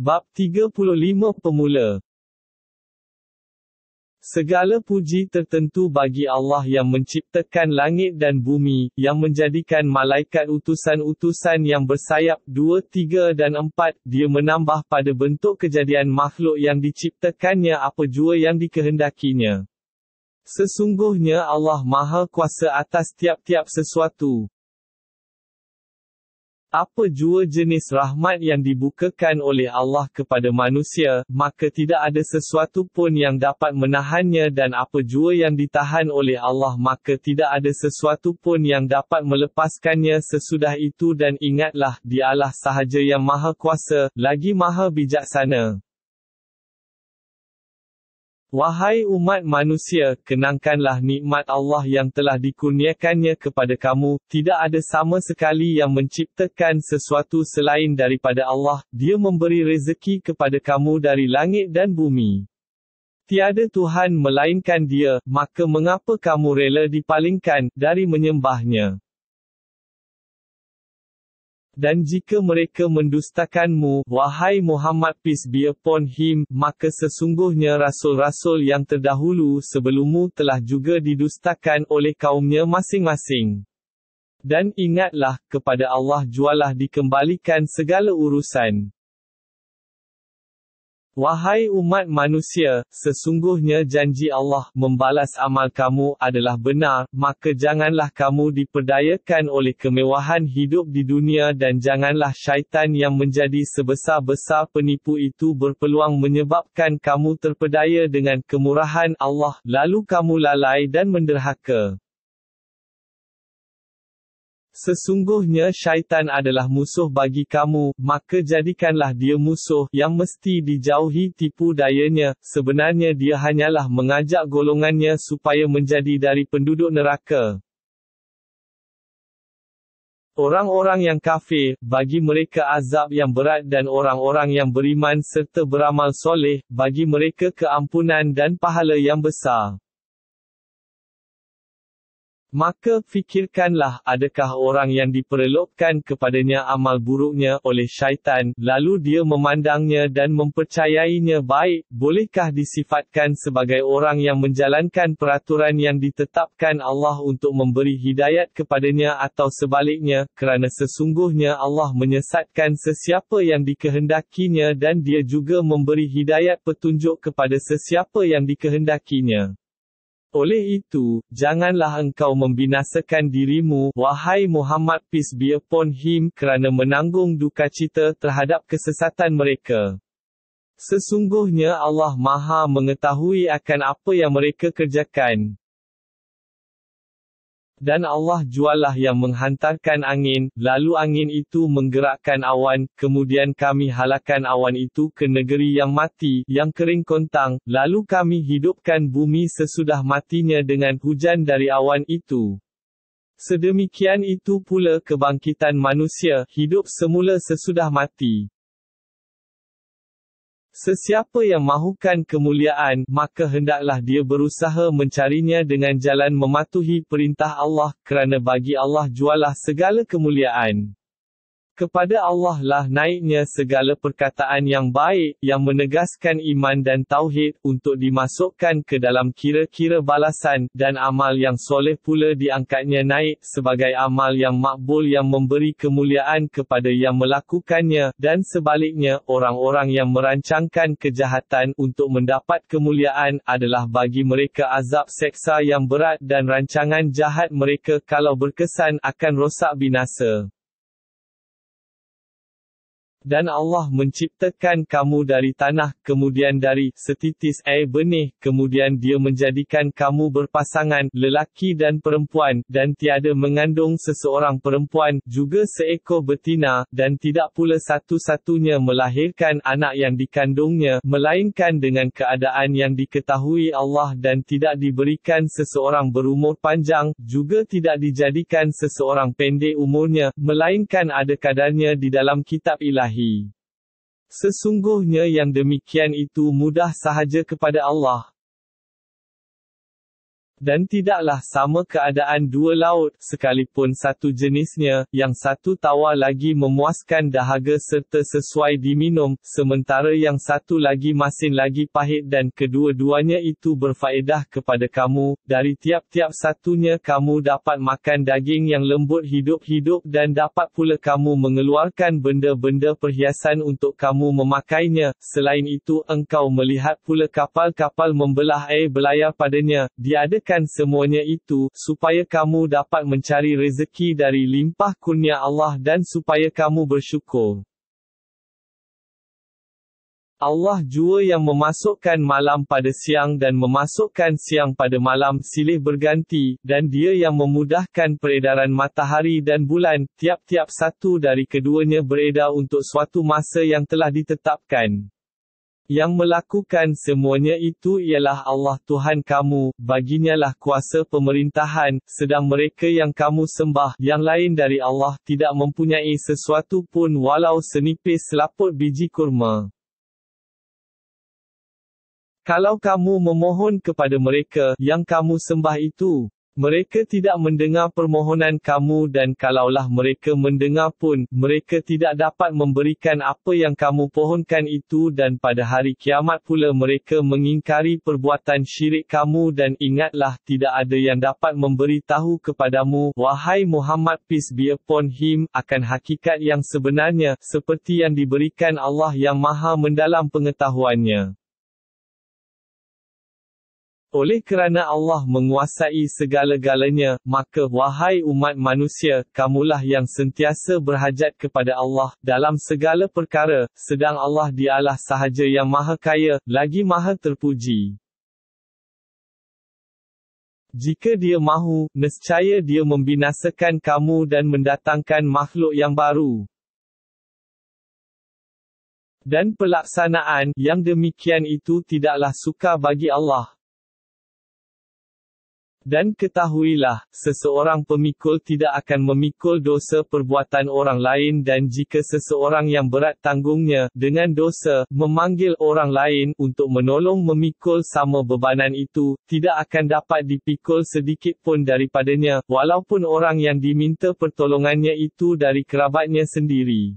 Bab 35 Pemula Segala puji tertentu bagi Allah yang menciptakan langit dan bumi, yang menjadikan malaikat utusan-utusan yang bersayap, dua, tiga dan empat, dia menambah pada bentuk kejadian makhluk yang diciptakannya apa jua yang dikehendakinya. Sesungguhnya Allah maha kuasa atas tiap-tiap sesuatu. Apa jua jenis rahmat yang dibukakan oleh Allah kepada manusia, maka tidak ada sesuatu pun yang dapat menahannya dan apa jua yang ditahan oleh Allah maka tidak ada sesuatu pun yang dapat melepaskannya sesudah itu dan ingatlah, dialah sahaja yang maha kuasa, lagi maha bijaksana. Wahai umat manusia, kenangkanlah nikmat Allah yang telah dikurniakannya kepada kamu, tidak ada sama sekali yang menciptakan sesuatu selain daripada Allah, dia memberi rezeki kepada kamu dari langit dan bumi. Tiada Tuhan melainkan dia, maka mengapa kamu rela dipalingkan, dari menyembahnya. Dan jika mereka mendustakanmu, wahai Muhammad peace be upon him, maka sesungguhnya rasul-rasul yang terdahulu sebelummu telah juga didustakan oleh kaumnya masing-masing. Dan ingatlah, kepada Allah jualah dikembalikan segala urusan. Wahai umat manusia, sesungguhnya janji Allah membalas amal kamu adalah benar, maka janganlah kamu diperdayakan oleh kemewahan hidup di dunia dan janganlah syaitan yang menjadi sebesar-besar penipu itu berpeluang menyebabkan kamu terpedaya dengan kemurahan Allah, lalu kamu lalai dan menderhaka. Sesungguhnya syaitan adalah musuh bagi kamu, maka jadikanlah dia musuh, yang mesti dijauhi tipu dayanya, sebenarnya dia hanyalah mengajak golongannya supaya menjadi dari penduduk neraka. Orang-orang yang kafir, bagi mereka azab yang berat dan orang-orang yang beriman serta beramal soleh, bagi mereka keampunan dan pahala yang besar. Maka, fikirkanlah adakah orang yang diperelokkan kepadanya amal buruknya oleh syaitan, lalu dia memandangnya dan mempercayainya baik, bolehkah disifatkan sebagai orang yang menjalankan peraturan yang ditetapkan Allah untuk memberi hidayat kepadanya atau sebaliknya, kerana sesungguhnya Allah menyesatkan sesiapa yang dikehendakinya dan dia juga memberi hidayat petunjuk kepada sesiapa yang dikehendakinya. Oleh itu, janganlah engkau membinasakan dirimu, wahai Muhammad peace be upon him kerana menanggung duka cita terhadap kesesatan mereka. Sesungguhnya Allah Maha mengetahui akan apa yang mereka kerjakan dan Allah jualah yang menghantarkan angin, lalu angin itu menggerakkan awan, kemudian kami halakan awan itu ke negeri yang mati, yang kering kontang, lalu kami hidupkan bumi sesudah matinya dengan hujan dari awan itu. Sedemikian itu pula kebangkitan manusia, hidup semula sesudah mati. Sesiapa yang mahukan kemuliaan, maka hendaklah dia berusaha mencarinya dengan jalan mematuhi perintah Allah, kerana bagi Allah jualah segala kemuliaan kepada Allah lah naiknya segala perkataan yang baik, yang menegaskan iman dan tauhid, untuk dimasukkan ke dalam kira-kira balasan, dan amal yang soleh pula diangkatnya naik, sebagai amal yang makbul yang memberi kemuliaan kepada yang melakukannya, dan sebaliknya, orang-orang yang merancangkan kejahatan untuk mendapat kemuliaan, adalah bagi mereka azab seksa yang berat dan rancangan jahat mereka kalau berkesan akan rosak binasa. Dan Allah menciptakan kamu dari tanah, kemudian dari setitis air benih, kemudian dia menjadikan kamu berpasangan, lelaki dan perempuan, dan tiada mengandung seseorang perempuan, juga seekor betina, dan tidak pula satu-satunya melahirkan anak yang dikandungnya, melainkan dengan keadaan yang diketahui Allah dan tidak diberikan seseorang berumur panjang, juga tidak dijadikan seseorang pendek umurnya, melainkan ada kadarnya di dalam kitab ilah. Sesungguhnya yang demikian itu mudah sahaja kepada Allah dan tidaklah sama keadaan dua laut, sekalipun satu jenisnya, yang satu tawa lagi memuaskan dahaga serta sesuai diminum, sementara yang satu lagi masin lagi pahit dan kedua-duanya itu berfaedah kepada kamu, dari tiap-tiap satunya kamu dapat makan daging yang lembut hidup-hidup dan dapat pula kamu mengeluarkan benda-benda perhiasan untuk kamu memakainya, selain itu engkau melihat pula kapal-kapal membelah air belayar padanya, diadakan lakukan semuanya itu, supaya kamu dapat mencari rezeki dari limpah kurnia Allah dan supaya kamu bersyukur. Allah jua yang memasukkan malam pada siang dan memasukkan siang pada malam silih berganti, dan dia yang memudahkan peredaran matahari dan bulan, tiap-tiap satu dari keduanya beredar untuk suatu masa yang telah ditetapkan. Yang melakukan semuanya itu ialah Allah Tuhan kamu, baginyalah kuasa pemerintahan, sedang mereka yang kamu sembah, yang lain dari Allah, tidak mempunyai sesuatu pun walau senipis selaput biji kurma. Kalau kamu memohon kepada mereka, yang kamu sembah itu, mereka tidak mendengar permohonan kamu dan kalaulah mereka mendengar pun, mereka tidak dapat memberikan apa yang kamu pohonkan itu dan pada hari kiamat pula mereka mengingkari perbuatan syirik kamu dan ingatlah tidak ada yang dapat memberi tahu kepadamu, wahai Muhammad peace be upon him, akan hakikat yang sebenarnya, seperti yang diberikan Allah yang maha mendalam pengetahuannya. Oleh kerana Allah menguasai segala-galanya, maka wahai umat manusia, kamulah yang sentiasa berhajat kepada Allah dalam segala perkara, sedang Allah dialah sahaja yang maha kaya, lagi maha terpuji. Jika dia mahu, nescaya dia membinasakan kamu dan mendatangkan makhluk yang baru. Dan pelaksanaan yang demikian itu tidaklah suka bagi Allah. Dan ketahuilah, seseorang pemikul tidak akan memikul dosa perbuatan orang lain dan jika seseorang yang berat tanggungnya, dengan dosa, memanggil orang lain, untuk menolong memikul sama bebanan itu, tidak akan dapat dipikul sedikit pun daripadanya, walaupun orang yang diminta pertolongannya itu dari kerabatnya sendiri.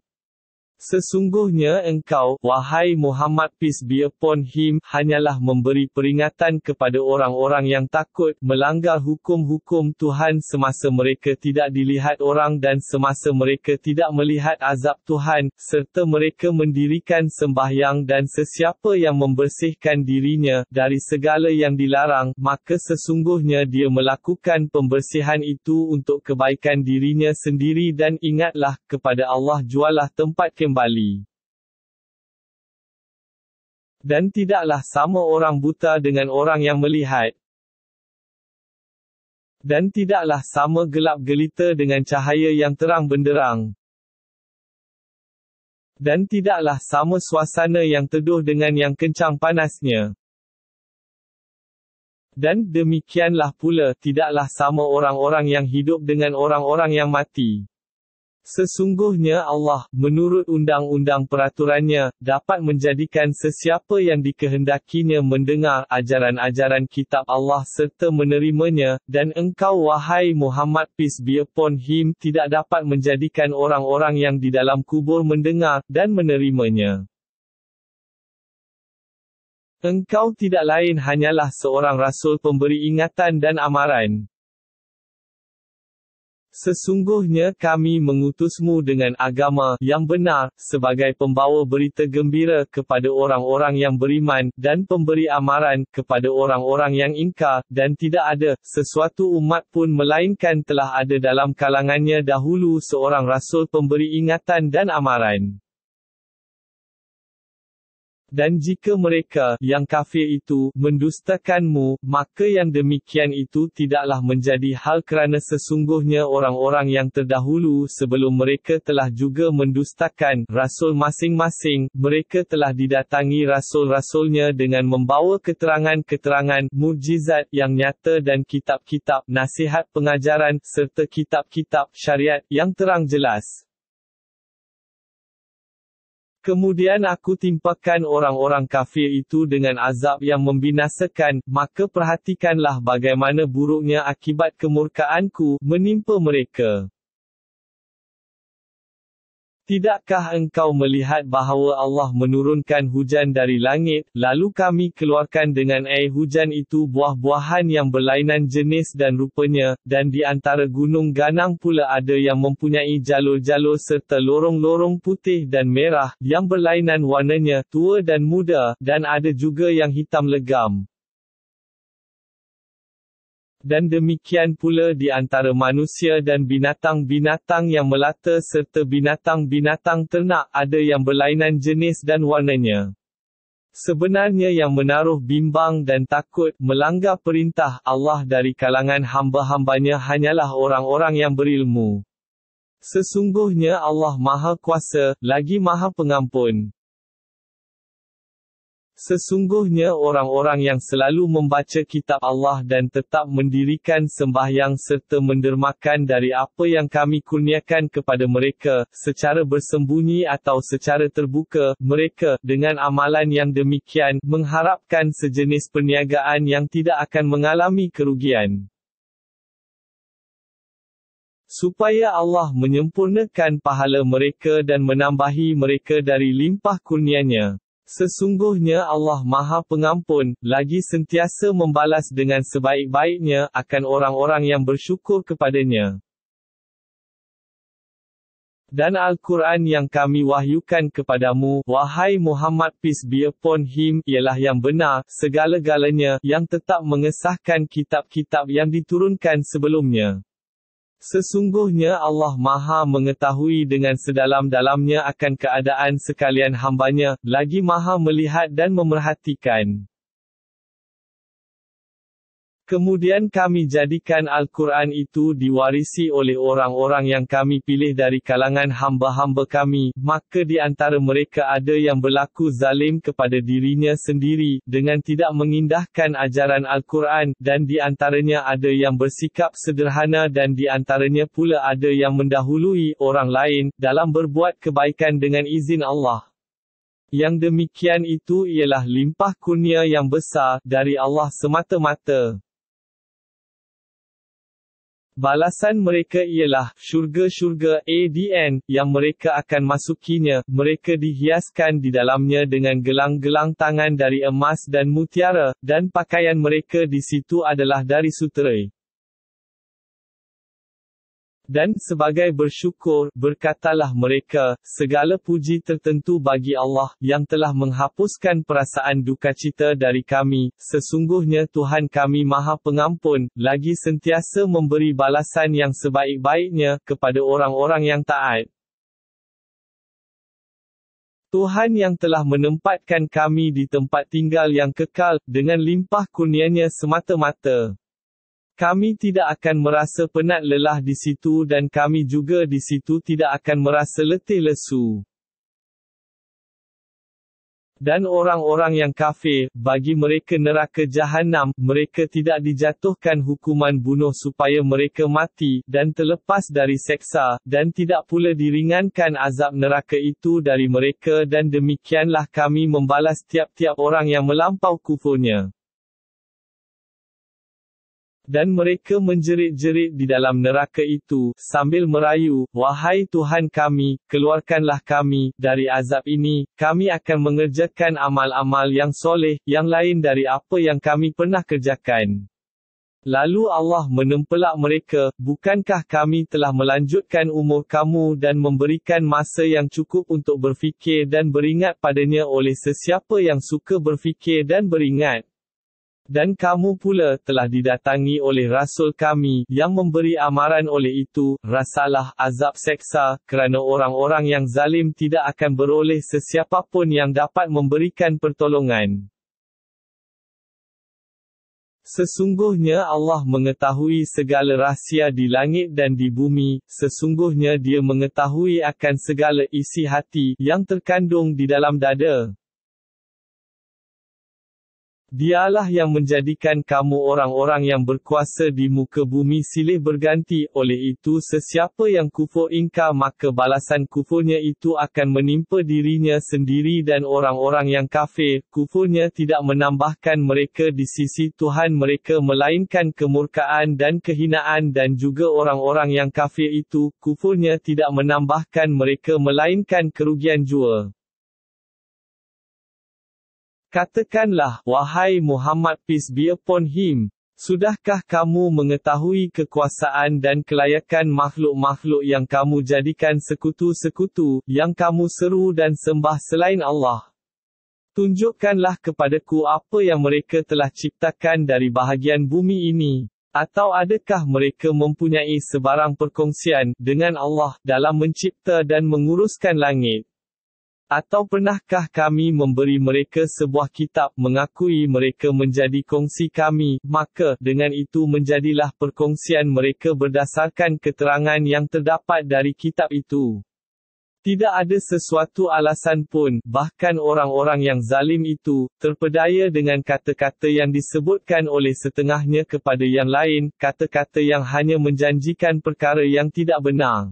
Sesungguhnya engkau, wahai Muhammad peace be upon him, hanyalah memberi peringatan kepada orang-orang yang takut, melanggar hukum-hukum Tuhan semasa mereka tidak dilihat orang dan semasa mereka tidak melihat azab Tuhan, serta mereka mendirikan sembahyang dan sesiapa yang membersihkan dirinya, dari segala yang dilarang, maka sesungguhnya dia melakukan pembersihan itu untuk kebaikan dirinya sendiri dan ingatlah, kepada Allah jualah tempat ke kembali. Dan tidaklah sama orang buta dengan orang yang melihat. Dan tidaklah sama gelap gelita dengan cahaya yang terang benderang. Dan tidaklah sama suasana yang teduh dengan yang kencang panasnya. Dan demikianlah pula tidaklah sama orang-orang yang hidup dengan orang-orang yang mati. Sesungguhnya Allah, menurut undang-undang peraturannya, dapat menjadikan sesiapa yang dikehendakinya mendengar ajaran-ajaran kitab Allah serta menerimanya, dan engkau wahai Muhammad peace be upon him tidak dapat menjadikan orang-orang yang di dalam kubur mendengar, dan menerimanya. Engkau tidak lain hanyalah seorang rasul pemberi ingatan dan amaran. Sesungguhnya kami mengutusmu dengan agama yang benar sebagai pembawa berita gembira kepada orang-orang yang beriman dan pemberi amaran kepada orang-orang yang ingkar dan tidak ada sesuatu umat pun melainkan telah ada dalam kalangannya dahulu seorang rasul pemberi ingatan dan amaran. Dan jika mereka, yang kafir itu, mendustakanmu, maka yang demikian itu tidaklah menjadi hal kerana sesungguhnya orang-orang yang terdahulu sebelum mereka telah juga mendustakan, rasul masing-masing, mereka telah didatangi rasul-rasulnya dengan membawa keterangan-keterangan, mujizat yang nyata dan kitab-kitab, nasihat pengajaran, serta kitab-kitab, syariat, yang terang jelas. Kemudian aku timpakan orang-orang kafir itu dengan azab yang membinasakan, maka perhatikanlah bagaimana buruknya akibat kemurkaanku, menimpa mereka. Tidakkah engkau melihat bahawa Allah menurunkan hujan dari langit, lalu kami keluarkan dengan air hujan itu buah-buahan yang berlainan jenis dan rupanya, dan di antara gunung ganang pula ada yang mempunyai jalur-jalur serta lorong-lorong putih dan merah, yang berlainan warnanya, tua dan muda, dan ada juga yang hitam legam dan demikian pula di antara manusia dan binatang-binatang yang melata serta binatang-binatang ternak ada yang berlainan jenis dan warnanya. Sebenarnya yang menaruh bimbang dan takut melanggar perintah Allah dari kalangan hamba-hambanya hanyalah orang-orang yang berilmu. Sesungguhnya Allah Maha Kuasa, lagi Maha Pengampun. Sesungguhnya orang-orang yang selalu membaca kitab Allah dan tetap mendirikan sembahyang serta mendermakan dari apa yang kami kurniakan kepada mereka, secara bersembunyi atau secara terbuka, mereka, dengan amalan yang demikian, mengharapkan sejenis perniagaan yang tidak akan mengalami kerugian. Supaya Allah menyempurnakan pahala mereka dan menambahi mereka dari limpah kurnianya. Sesungguhnya Allah Maha Pengampun, lagi sentiasa membalas dengan sebaik-baiknya, akan orang-orang yang bersyukur kepadanya. Dan Al-Quran yang kami wahyukan kepadamu, wahai Muhammad peace be upon him, ialah yang benar, segala-galanya, yang tetap mengesahkan kitab-kitab yang diturunkan sebelumnya. Sesungguhnya Allah Maha mengetahui dengan sedalam-dalamnya akan keadaan sekalian hambanya, lagi Maha melihat dan memerhatikan. Kemudian kami jadikan Al-Quran itu diwarisi oleh orang-orang yang kami pilih dari kalangan hamba-hamba kami, maka di antara mereka ada yang berlaku zalim kepada dirinya sendiri, dengan tidak mengindahkan ajaran Al-Quran, dan di antaranya ada yang bersikap sederhana dan di antaranya pula ada yang mendahului orang lain, dalam berbuat kebaikan dengan izin Allah. Yang demikian itu ialah limpah kurnia yang besar, dari Allah semata-mata. Balasan mereka ialah, syurga-syurga ADN, yang mereka akan masukinya, mereka dihiaskan di dalamnya dengan gelang-gelang tangan dari emas dan mutiara, dan pakaian mereka di situ adalah dari sutera. Dan sebagai bersyukur, berkatalah mereka, segala puji tertentu bagi Allah, yang telah menghapuskan perasaan duka cita dari kami, sesungguhnya Tuhan kami maha pengampun, lagi sentiasa memberi balasan yang sebaik-baiknya, kepada orang-orang yang taat. Tuhan yang telah menempatkan kami di tempat tinggal yang kekal, dengan limpah kurnianya semata-mata. Kami tidak akan merasa penat lelah di situ dan kami juga di situ tidak akan merasa letih lesu. Dan orang-orang yang kafir, bagi mereka neraka jahanam, mereka tidak dijatuhkan hukuman bunuh supaya mereka mati, dan terlepas dari seksa, dan tidak pula diringankan azab neraka itu dari mereka dan demikianlah kami membalas tiap-tiap orang yang melampau kufurnya dan mereka menjerit-jerit di dalam neraka itu, sambil merayu, Wahai Tuhan kami, keluarkanlah kami, dari azab ini, kami akan mengerjakan amal-amal yang soleh, yang lain dari apa yang kami pernah kerjakan. Lalu Allah menempelak mereka, bukankah kami telah melanjutkan umur kamu dan memberikan masa yang cukup untuk berfikir dan beringat padanya oleh sesiapa yang suka berfikir dan beringat. Dan kamu pula telah didatangi oleh Rasul kami, yang memberi amaran oleh itu, rasalah azab seksa, kerana orang-orang yang zalim tidak akan beroleh sesiapa pun yang dapat memberikan pertolongan. Sesungguhnya Allah mengetahui segala rahsia di langit dan di bumi, sesungguhnya dia mengetahui akan segala isi hati, yang terkandung di dalam dada. Dialah yang menjadikan kamu orang-orang yang berkuasa di muka bumi silih berganti, oleh itu sesiapa yang kufur ingkar maka balasan kufurnya itu akan menimpa dirinya sendiri dan orang-orang yang kafir, kufurnya tidak menambahkan mereka di sisi Tuhan mereka melainkan kemurkaan dan kehinaan dan juga orang-orang yang kafir itu, kufurnya tidak menambahkan mereka melainkan kerugian jual. Katakanlah, wahai Muhammad peace be upon him, sudahkah kamu mengetahui kekuasaan dan kelayakan makhluk-makhluk yang kamu jadikan sekutu-sekutu, yang kamu seru dan sembah selain Allah? Tunjukkanlah kepadaku apa yang mereka telah ciptakan dari bahagian bumi ini, atau adakah mereka mempunyai sebarang perkongsian dengan Allah dalam mencipta dan menguruskan langit? Atau pernahkah kami memberi mereka sebuah kitab mengakui mereka menjadi kongsi kami, maka dengan itu menjadilah perkongsian mereka berdasarkan keterangan yang terdapat dari kitab itu. Tidak ada sesuatu alasan pun, bahkan orang-orang yang zalim itu, terpedaya dengan kata-kata yang disebutkan oleh setengahnya kepada yang lain, kata-kata yang hanya menjanjikan perkara yang tidak benar.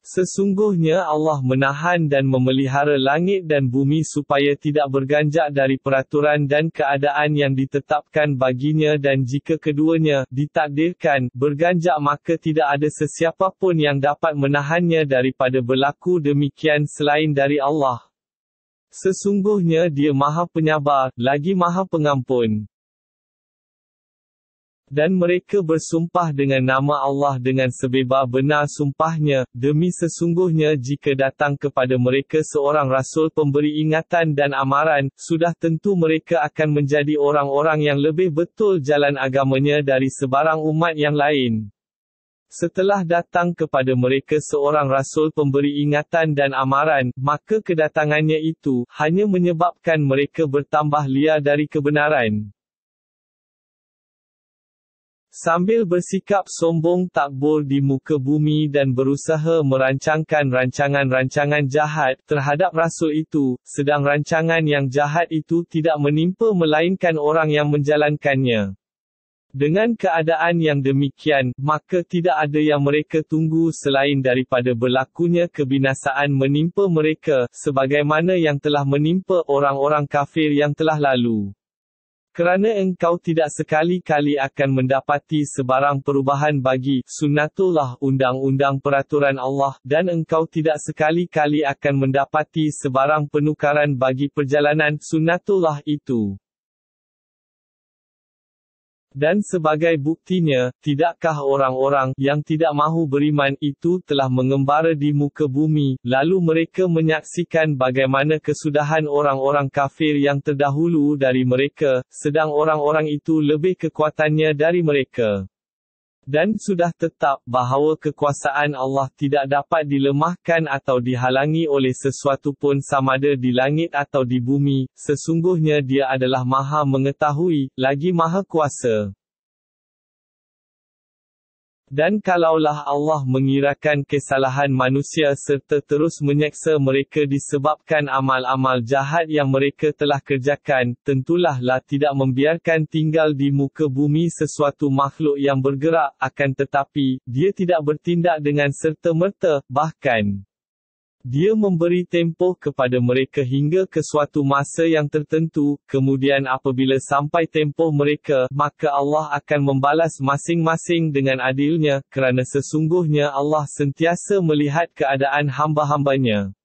Sesungguhnya Allah menahan dan memelihara langit dan bumi supaya tidak berganjak dari peraturan dan keadaan yang ditetapkan baginya dan jika keduanya, ditakdirkan, berganjak maka tidak ada sesiapa pun yang dapat menahannya daripada berlaku demikian selain dari Allah. Sesungguhnya dia maha penyabar, lagi maha pengampun. Dan mereka bersumpah dengan nama Allah dengan sebebas benar sumpahnya, demi sesungguhnya jika datang kepada mereka seorang rasul pemberi ingatan dan amaran, sudah tentu mereka akan menjadi orang-orang yang lebih betul jalan agamanya dari sebarang umat yang lain. Setelah datang kepada mereka seorang rasul pemberi ingatan dan amaran, maka kedatangannya itu, hanya menyebabkan mereka bertambah liar dari kebenaran. Sambil bersikap sombong takbur di muka bumi dan berusaha merancangkan rancangan-rancangan jahat terhadap rasul itu, sedang rancangan yang jahat itu tidak menimpa melainkan orang yang menjalankannya. Dengan keadaan yang demikian, maka tidak ada yang mereka tunggu selain daripada berlakunya kebinasaan menimpa mereka, sebagaimana yang telah menimpa orang-orang kafir yang telah lalu. Kerana engkau tidak sekali-kali akan mendapati sebarang perubahan bagi sunnatullah undang-undang peraturan Allah dan engkau tidak sekali-kali akan mendapati sebarang penukaran bagi perjalanan sunnatullah itu. Dan sebagai buktinya, tidakkah orang-orang yang tidak mahu beriman itu telah mengembara di muka bumi, lalu mereka menyaksikan bagaimana kesudahan orang-orang kafir yang terdahulu dari mereka, sedang orang-orang itu lebih kekuatannya dari mereka. Dan sudah tetap bahawa kekuasaan Allah tidak dapat dilemahkan atau dihalangi oleh sesuatu pun sama ada di langit atau di bumi, sesungguhnya dia adalah maha mengetahui, lagi maha kuasa. Dan kalaulah Allah mengirakan kesalahan manusia serta terus menyeksa mereka disebabkan amal-amal jahat yang mereka telah kerjakan, tentulah lah tidak membiarkan tinggal di muka bumi sesuatu makhluk yang bergerak, akan tetapi, dia tidak bertindak dengan serta-merta, bahkan. Dia memberi tempoh kepada mereka hingga ke suatu masa yang tertentu, kemudian apabila sampai tempoh mereka, maka Allah akan membalas masing-masing dengan adilnya, kerana sesungguhnya Allah sentiasa melihat keadaan hamba-hambanya.